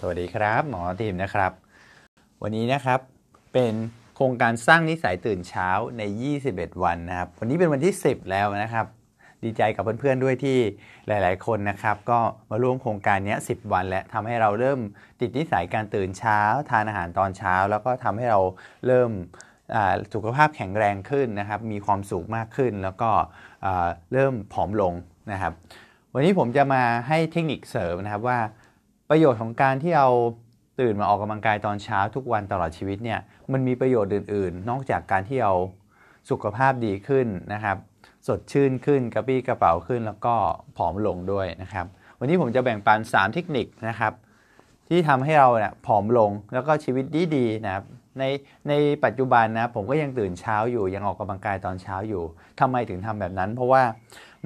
สวัสดีครับหมอทีมนะครับ วันนี้นะครับเป็นโครงการสร้างนิสัยตื่นเช้าใน 21 วันนะครับ วันนี้เป็นวันที่ 10 แล้วนะครับ ดีใจกับเพื่อนๆด้วยที่หลาย ๆ คนนะครับ ก็มาร่วมโครงการนี้10 วัน และทำให้เราเริ่มติดนิสัยการตื่นเช้า ทานอาหารตอนเช้า แล้วก็ทำให้เราเริ่มสุขภาพแข็งแรงขึ้นนะครับ มีความสุขมากขึ้นแล้วก็เริ่มผอมลงนะครับ วันนี้ผมจะมาให้เทคนิคเสริมนะครับว่าประโยชน์ของการที่เราตื่นมาออกกำลังกายตอนเช้าทุกวันตลอดชีวิตเนี่ยมันมีประโยชน์อื่นๆ นอกจากการที่เราสุขภาพดีขึ้นนะครับ สดชื่นขึ้นกระปี้กระเป๋าขึ้น แล้วก็ผอมลงด้วยนะครับ วันนี้ผมจะแบ่งปัน3เทคนิคนะครับที่ทำให้เราเนี่ยผอมลงแล้วก็ชีวิตดีๆนะครับ ในในปัจจุบันนะผมก็ยังตื่นเช้าอยู่ยังออกกำลังกายตอนเช้าอยู่ ทำไมถึงทำแบบนั้น เพราะว่า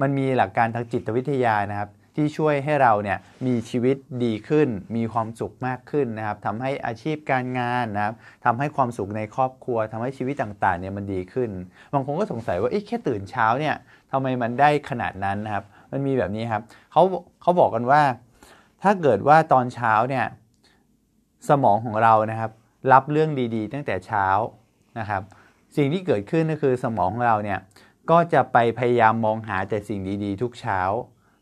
มันมีหลักการทางจิตวิทยานะครับที่ช่วยให้เราเนี่ยมีชีวิตดีขึ้น มีความสุขมากขึ้นนะครับทำให้อาชีพการงานนะครับทำให้ความสุขในครอบครัว ทำให้ชีวิตต่างๆเนี่ยมันดีขึ้น บางคนก็สงสัยว่า เอ้แค่ตื่นเช้าเนี่ยทำไมมันได้ขนาดนั้นนะครับ มันมีแบบนี้ครับ เขาเขาบอกกันว่า ถ้าเกิดว่าตอนเช้าเนี่ย สมองของเรานะครับ รับเรื่องดีๆ ตั้งแต่เช้านะครับ สิ่งที่เกิดขึ้นก็คือสมองของเราเนี่ย ก็จะไปพยายามมองหาแต่สิ่งดี ๆ ทุกเช้า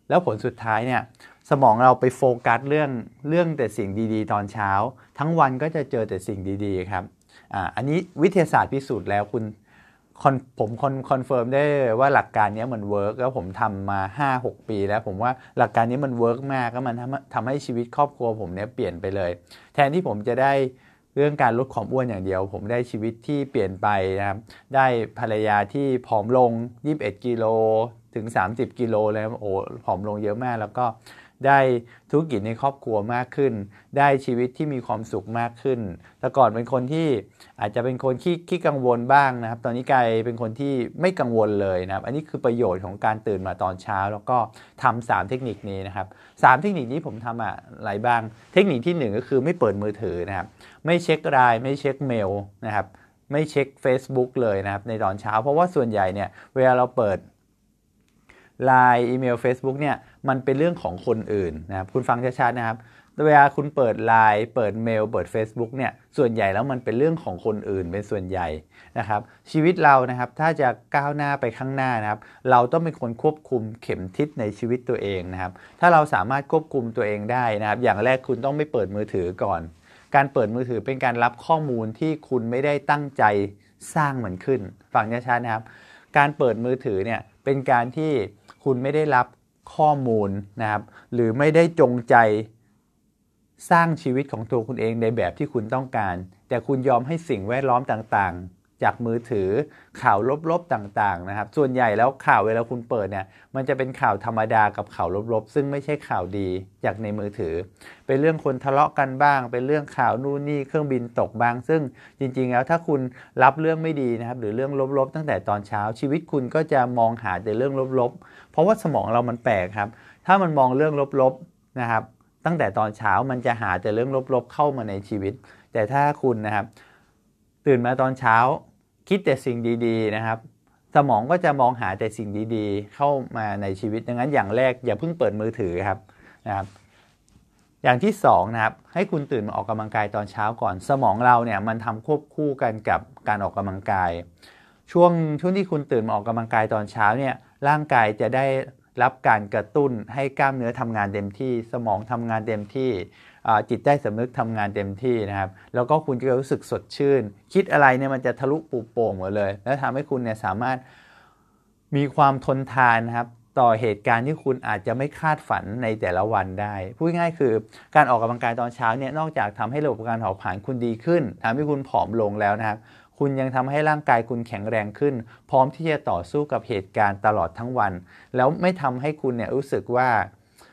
แล้วผลสุดท้ายเนี่ยสมองเราไปโฟกัสเรื่องเรื่องแต่สิ่งดี ๆ ตอนเช้า ทั้งวันก็จะเจอแต่สิ่งดีๆครับอ่าอันนี้วิทยาศาสตร์พิสูจน์แล้วคุณผมคอนคอนเฟิร์มได้ว่าหลักการนี้มันเวิร์กแล้วผมทำมา 5-6 ปีแล้วผมว่าหลักการนี้มันเวิร์กมากก็มันทำทำให้ชีวิตครอบครัวผมเนี่ยเปลี่ยนไปเลย แทนที่ผมจะได้เรื่องการลดความอ้วนอย่างเดียวผมได้ชีวิตที่เปลี่ยนไปนะครับ ได้ภรรยาที่ผอมลง 21กิโลถึง 30กิโลเลยโอ้ ผอมลงเยอะมากแล้วก็ได้ธุรกิจในครอบครัวมากขึ้น ได้ชีวิตที่มีความสุขมากขึ้น แต่ก่อนเป็นคนที่อาจจะเป็นคนที่ขี้กังวลบ้างนะครับ ตอนนี้กลายเป็นคนที่ไม่กังวลเลยนะครับ อันนี้คือประโยชน์ของการตื่นมาตอนเช้า แล้วก็ทำสามเทคนิคนี้นะครับสามเทคนิคนี้ผมทำอะไรบ้าง เทคนิคที่ 1 ก็คือไม่เปิดมือถือนะครับ ไม่เช็คไลน์ไม่เช็คเมลนะครับ ไม่เช็ค Facebook เลยนะครับในตอนเช้า เพราะว่าส่วนใหญ่เนี่ยเวลาเราเปิดไลน์อีเมล Facebook เนี่ยมันเป็นเรื่องของคนอื่นนะครับ คุณฟังชัดๆนะครับเวลาคุณเปิดไลน์เปิดเมล เปิด Facebook เนี่ย ส่วนใหญ่แล้วมันเป็นเรื่องของคนอื่น เป็นส่วนใหญ่นะครับ ชีวิตเรานะครับ ถ้าจะก้าวหน้าไปข้างหน้านะครับ เราต้องเป็นคนควบคุมเข็มทิศในชีวิตตัวเองนะครับ ถ้าเราสามารถควบคุมตัวเองได้นะครับ อย่างแรกคุณต้องไม่เปิดมือถือก่อน การเปิดมือถือเป็นการรับข้อมูลที่คุณไม่ได้ตั้งใจสร้างเหมือนขึ้น ฟังชัดๆนะครับ การเปิดมือถือเนี่ย เป็นการที่คุณไม่ได้รับข้อมูลนะครับ หรือไม่ได้จงใจสร้างชีวิตของตัวคุณเองในแบบที่คุณต้องการ แต่คุณยอมให้สิ่งแวดล้อมต่างจากมือถือข่าวลบๆต่างๆนะครับส่วนใหญ่แล้วข่าวเวลาคุณเปิดเนี่ยมันจะเป็นข่าวธรรมดากับข่าวลบๆ ซึ่งไม่ใช่ข่าวดีจากในมือถือ เป็นเรื่องคนทะเลาะกันบ้าง เป็นเรื่องข่าวนู่นนี่เครื่องบินตกบ้าง ซึ่งจริงๆแล้วถ้าคุณรับเรื่องไม่ดีนะครับหรือเรื่องลบๆตั้งแต่ตอนเช้าชีวิตคุณก็จะมองหาแต่เรื่องลบๆ เพราะว่าสมองเรามันแปลกครับ ถ้ามันมองเรื่องลบๆนะครับตั้งแต่ตอนเช้ามันจะหาแต่เรื่องลบๆ เข้ามาในชีวิต แต่ถ้าคุณนะครับตื่นมาตอนเช้าคิดแต่สิ่งดีๆนะครับสมองก็จะมองหาแต่สิ่งดีๆ เข้ามาในชีวิตดังนั้นอย่างแรกอย่าเพิ่งเปิดมือถือครับนะครับอย่างที่2นะครับให้คุณตื่นมาออกกำลังกายตอนเช้าก่อน สมองเราเนี่ยมันทำควบคู่กันกับการออกกำลังกาย ช่วงช่วงที่คุณตื่นมาออกกำลังกายตอนเช้าเนี่ยร่างกายจะได้รับการกระตุ้นให้กล้ามเนื้อทำงานเต็มที่ สมองทำงานเต็มที่ จิตใต้สำนึกทำงานเต็มที่นะครับ แล้วก็คุณจะรู้สึกสดชื่น คิดอะไรเนี่ยมันจะทะลุปูโป่งหมดเลย แล้วทำให้คุณเนี่ยสามารถมีความทนทานนะครับ ต่อเหตุการณ์ที่คุณอาจจะไม่คาดฝันในแต่ละวันได้พูดง่ายคือ การออกกำลังกายตอนเช้าเนี่ยนอกจากทำให้ระบบการเผาผลาญคุณดีขึ้นทำให้คุณผอมลงแล้วนะครับคุณยังทำให้ร่างกายคุณแข็งแรงขึ้น พร้อมที่จะต่อสู้กับเหตุการณ์ตลอดทั้งวัน แล้วไม่ทำให้คุณเนี่ยรู้สึกว่า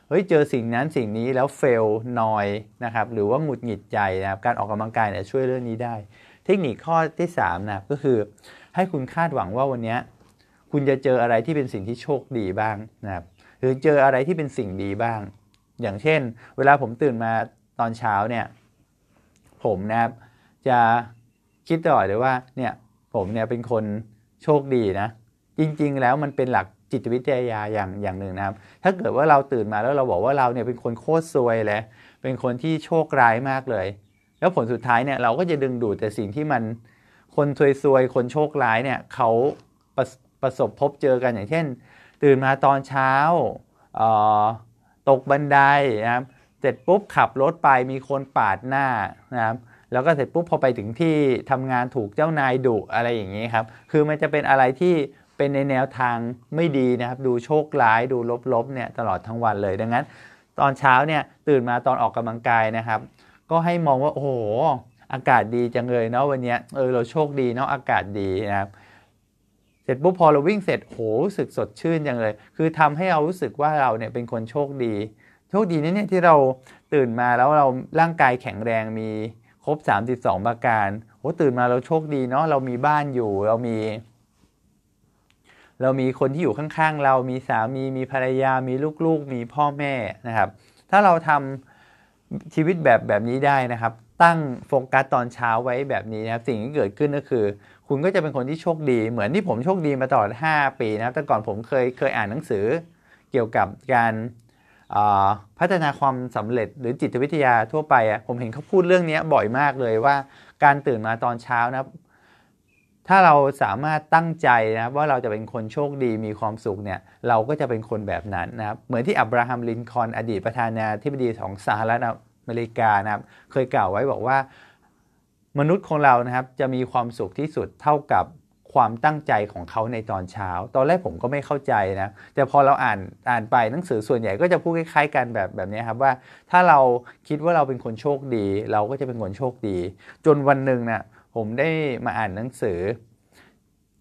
เฮ้ยเจอสิ่งนั้นสิ่งนี้แล้วเฟลนอยนะครับหรือว่า หงุดหงิดใจนะครับการออกกำลังกายเนี่ยช่วยเรื่องนี้ได้ เทคนิคข้อที่3นะก็คือ ให้คุณคาดหวังว่าวันนี้ คุณจะเจออะไรที่เป็นสิ่งที่โชคดีบ้างนะครับ หรือเจออะไรที่เป็นสิ่งดีบ้าง อย่างเช่น เวลาผมตื่นมาตอนเช้าเนี่ย ผมนะครับจะคิดต่อเลยว่าเนี่ยผมเนี่ยเป็นคนโชคดีนะ จริงๆ แล้วมันเป็นหลักจิตวิทยาอย่างอย่างหนึ่งนะครับ ถ้าเกิดว่าเราตื่นมาแล้วเราบอกว่าเราเนี่ยเป็นคนโคตรซวยเลยเป็นคนที่โชคร้ายมากเลย แล้วผลสุดท้ายเนี่ยเราก็จะดึงดูดแต่สิ่งที่มัน คนซวยๆ คนโชคร้ายเนี่ยเขาประประสบพบเจอกันอย่างเช่น ตื่นมาตอนเช้า ตกบันไดนะครับเสร็จปุ๊บขับรถไปมีคนปาดหน้านะครับแล้วก็เสร็จปุ๊บพอไปถึงที่ทำงานถูกเจ้านายดุอะไรอย่างนี้ครับ คือมันจะเป็นอะไรที่เป็นในแนวทางไม่ดีนะครับ ดูโชคร้ายดูลบๆเนี่ยตลอดทั้งวันเลย ดังนั้น ตอนเช้าเนี่ยตื่นมาตอนออกกำลังกายนะครับ ก็ให้มองว่าโอ้โหอากาศดีจังเลย เนาะวันนี้เออเราโชคดีเนาะอากาศดีนะครับ เสร็จปุ๊บพอเราวิ่งเสร็จโหรู้สึกสดชื่นจังเลย คือทำให้เรารู้สึกว่าเราเนี่ยเป็นคนโชคดี โชคดีนี่เนี่ยที่เราตื่นมาแล้วเราร่างกายแข็งแรงมีครบ32ประการโอ้ตื่นมาเราโชคดีเนาะ เรามีบ้านอยู่ เรามี เรามีคนที่อยู่ข้างๆ เรามีสามี มีภรรยา มีลูกๆ มีพ่อแม่นะครับ ถ้าเราทำชีวิตแบบแบบนี้ได้นะครับ ตั้งโฟกัสตอนเช้าไว้แบบนี้นะครับ สิ่งที่เกิดขึ้นก็คือ คุณก็จะเป็นคนที่โชคดี เหมือนที่ผมโชคดีมาตลอด 5 ปีนะครับแต่ก่อนผมเคยเคยอ่านหนังสือเกี่ยวกับการพัฒนาความสำเร็จหรือจิตวิทยาทั่วไปอะผมเห็นเขาพูดเรื่องนี้บ่อยมากเลยว่าการตื่นมาตอนเช้านะถ้าเราสามารถตั้งใจนะว่าเราจะเป็นคนโชคดีมีความสุขเนี่ยเราก็จะเป็นคนแบบนั้นนะครับเหมือนที่อับราฮัม ลินคอนอดีตประธานาธิบดีของสหรัฐอเมริกานะครับเคยกล่าวไว้บอกว่ามนุษย์ของเรานะครับจะมีความสุขที่สุดเท่ากับความตั้งใจของเขาในตอนเช้า ตอนแรกผมก็ไม่เข้าใจนะ แต่พอเราอ่านอ่านไปหนังสือส่วนใหญ่ก็จะพูดคล้าย ๆ กันแบบแบบนี้ครับว่าถ้าเราคิดว่าเราเป็นคนโชคดี เราก็จะเป็นคนโชคดี จนวันหนึ่งนะ่ะผมได้มาอ่านหนังสือ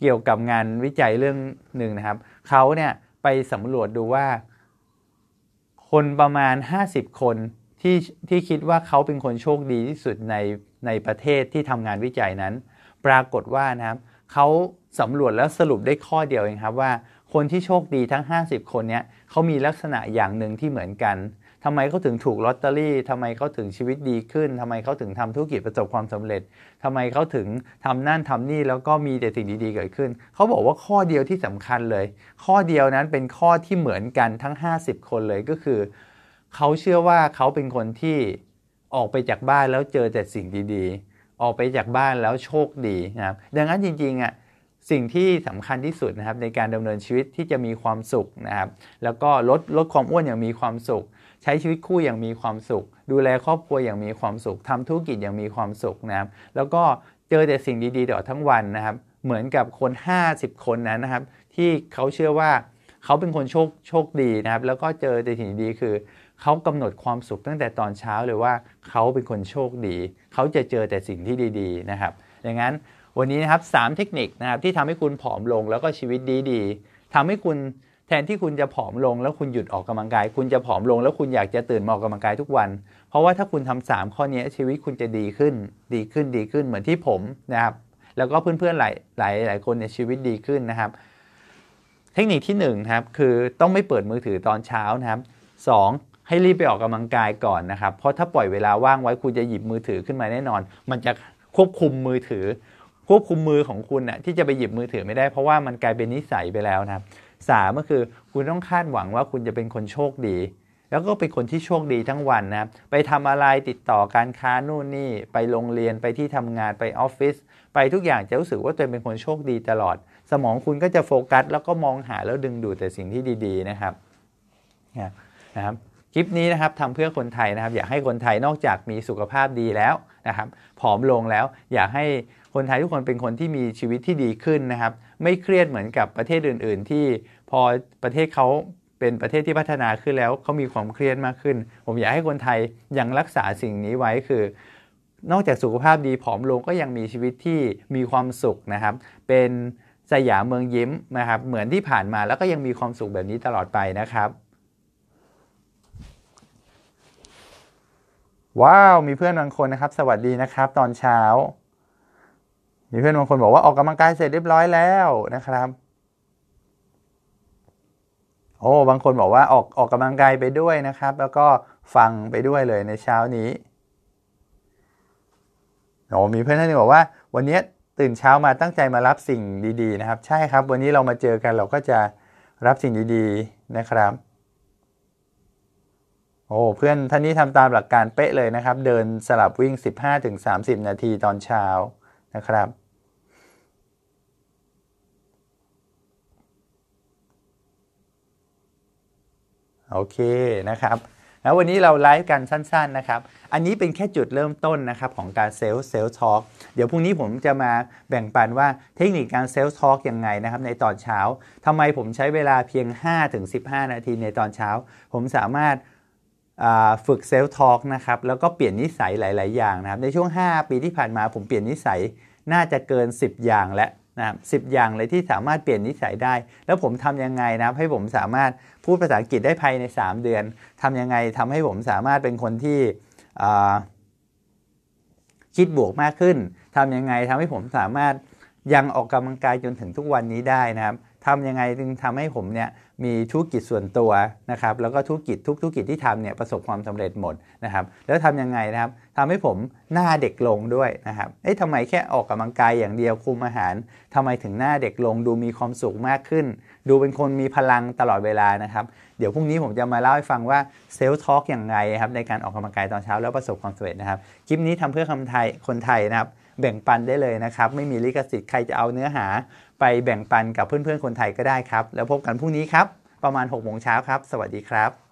เกี่ยวกับงานวิจัยเรื่องหนึ่งนะครับเขาเนี่ยไปสำรวจดูว่า คนประมาณ 50 คนที่ที่คิดว่าเขาเป็นคนโชคดีที่สุดในในประเทศที่ทำงานวิจัยนั้น ปรากฏว่านะครับเขาสำรวจแล้วสรุปได้ข้อเดียวเองครับว่า คนที่โชคดีทั้ง 50 คนเนี้ยเขามีลักษณะอย่างหนึ่งที่เหมือนกันทำไมเขาถึงถูกลอตเตอรี่ทำไมเขาถึงชีวิตดีขึ้นทำไมเขาถึงทำธุรกิจประสบความสำเร็จทำไมเขาถึงทำนั่นทำนี่แล้วก็มีแต่สิ่งดีๆเกิดขึ้นเขาบอกว่าข้อเดียวที่สำคัญเลย ข้อเดียวนั้นเป็นข้อที่เหมือนกันทั้ง50คนเลยก็คือเขาเชื่อว่าเขาเป็นคนที่ออกไปจากบ้านแล้วเจอแต่สิ่งดี ๆออกไปจากบ้านแล้วโชคดีนะครับดังนั้นจริงๆอ่ะสิ่งที่สำคัญที่สุดนะครับ ในการดำเนินชีวิตที่จะมีความสุขนะครับ แล้วก็ลดลดความอ้วนอย่างมีความสุข ใช้ชีวิตคู่อย่างมีความสุข ดูแลครอบครัวอย่างมีความสุข ทำธุรกิจอย่างมีความสุขนะครับ แล้วก็เจอแต่สิ่งดีๆตลอดทั้งวันนะครับ เหมือนกับคน 50คนนั้นนะครับ ที่เขาเชื่อว่า เขาเป็นคนโชคโชคดีนะครับ แล้วก็เจอแต่สิ่งดีคือเขากำหนดความสุขตั้งแต่ตอนเช้าเลยว่าเขาเป็นคนโชคดี เขาจะเจอแต่สิ่งที่ดีๆนะครับดังนั้นวันนี้นะครับสเทคนิคนะครับที่ทำให้คุณผอมลงแล้วก็ชีวิตดีๆทำให้คุณแทนที่คุณจะผอมลงแล้วคุณหยุดออกกำลังกาย คุณจะผอมลงแล้วคุณอยากจะตื่นมาออกกำลังกายทุกวัน เพราะว่าถ้าคุณทำ 3 ข้อนี้ชีวิตคุณจะดีขึ้น ดีขึ้นดีขึ้นเหมือนที่ผมนะครับแล้วก็เพื่อนๆหลายหลายหลายคนในชีวิตดีขึ้นนะครับเทคนิคที่1นครับคือต้องไม่เปิดมือถือตอนเช้านะครับ2ให้รีบไปออกกำลังกายก่อนนะครับ เพราะถ้าปล่อยเวลาว่างไว้คุณจะหยิบมือถือขึ้นมาแน่นอน มันจะควบคุมมือถือ ควบคุมมือของคุณนะ่ะที่จะไปหยิบมือถือไม่ได้เพราะว่ามันกลายเป็นนิสัยไปแล้วนะครับสามก็คือคุณต้องคาดหวังว่าคุณจะเป็นคนโชคดี แล้วก็เป็นคนที่โชคดีทั้งวันนะไปทำอะไรติดต่อการค้านู่นนี่ไปโรงเรียนไปที่ทำงานไปออฟฟิศไปทุกอย่างจะรู้สึกว่าตัวเองเป็นคนโชคดีตลอด สมองคุณก็จะโฟกัส แล้วก็มองหาแล้วดึงดูดแต่สิ่งที่ดี ๆนะครับนะครับคลิปนี้นะครับทำเพื่อคนไทยนะครับอยากให้คนไทยนอกจากมีสุขภาพดีแล้วนะครับ ผอมลงแล้ว อยากให้คนไทยทุกคนเป็นคนที่มีชีวิตที่ดีขึ้นนะครับ ไม่เครียดเหมือนกับประเทศอื่นๆที่ พอประเทศเขาเป็นประเทศที่พัฒนาขึ้นแล้วเขามีความเครียดมากขึ้น ผมอยากให้คนไทยยังรักษาสิ่งนี้ไว้คือ นอกจากสุขภาพดี ผอมลงก็ยังมีชีวิตที่มีความสุขนะครับ เป็นสยามเมืองยิ้มนะครับ เหมือนที่ผ่านมาแล้วก็ยังมีความสุขแบบนี้ตลอดไปนะครับว้าวมีเพื่อนบางคนนะครับ สวัสดีนะครับ ตอนเช้ามีเพื่อนบางคนบอกว่าออกกำลังกายเสร็จเรียบร้อยแล้วนะครับ โอ้บางคนบอกว่าออกออกกำลังกายไปด้วยนะครับ แล้วก็ฟังไปด้วยเลยในเช้านี้โอ้มีเพื่อนท่านนึงบอกว่า วันนี้ตื่นเช้ามาตั้งใจมารับสิ่งดี ๆ นะครับ ใช่ครับ วันนี้เรามาเจอกันเราก็จะรับสิ่งดีๆ นะครับโอ้เพื่อนท่านนี้ทำตามหลักการเป๊ะเลยนะครับ เดินสลับวิ่ง 15-30 นาทีตอนเช้านะครับ โอเคนะครับ แล้ววันนี้เราไลฟ์กันสั้นๆนะครับ อันนี้เป็นแค่จุดเริ่มต้นนะครับของการเซลล์เซลล์ทอล์กเดี๋ยวพรุ่งนี้ผมจะมาแบ่งปันว่าเทคนิคการเซลล์ทอล์กยังไงนะครับในตอนเช้า ทำไมผมใช้เวลาเพียง 5-15 นาทีในตอนเช้า ผมสามารถฝึกเซลล์ทอล์กนะครับ แล้วก็เปลี่ยนนิสัยหลายๆอย่างนะครับ ในช่วง 5ปีที่ผ่านมาผมเปลี่ยนนิสัยน่าจะเกิน 10 อย่างแล้วนะสิบสิอย่างเลยที่สามารถเปลี่ยนนิสัยได้ แล้วผมทํำยังไงนะให้ผมสามารถพูดภาษาอังกฤษได้ภายใน 3 เดือน ทํำยังไงทำให้ผมสามารถเป็นคนที่คิดบวกมากขึ้น ทํำยังไงทำให้ผมสามารถยังออกกำลังกายจนถึงทุกวันนี้ได้นะครับทำยังไงถึงทำให้ผมเนี่ยมีธุรกิจส่วนตัวนะครับ แล้วก็ธุรกิจทุกธุรกิจที่ทำเนี่ยประสบความสำเร็จหมดนะครับ แล้วทํำยังไงนะครับทำให้ผมหน้าเด็กลงด้วยนะครับเอ๊ะทำไมแค่ออกกำลังกายอย่างเดียวคุมอาหาร ทำไมถึงหน้าเด็กลงดูมีความสุขมากขึ้น ดูเป็นคนมีพลังตลอดเวลานะครับเดี๋ยวพรุ่งนี้ผมจะมาเล่าให้ฟังว่าเซลล์ทอล์กอย่างไรครับในการออกกำลังกายตอนเช้าแล้วประสบความสำเร็จนะครับคลิปนี้ทำเพื่อคนไทยคนไทยนะครับแบ่งปันได้เลยนะครับ ไม่มีลิขสิทธิ์ใครจะเอาเนื้อหา ไปแบ่งปันกับเพื่อนๆคนไทยก็ได้ครับ แล้วพบกันพรุ่งนี้ครับ ประมาณ6กโมงเช้าครับ สวัสดีครับ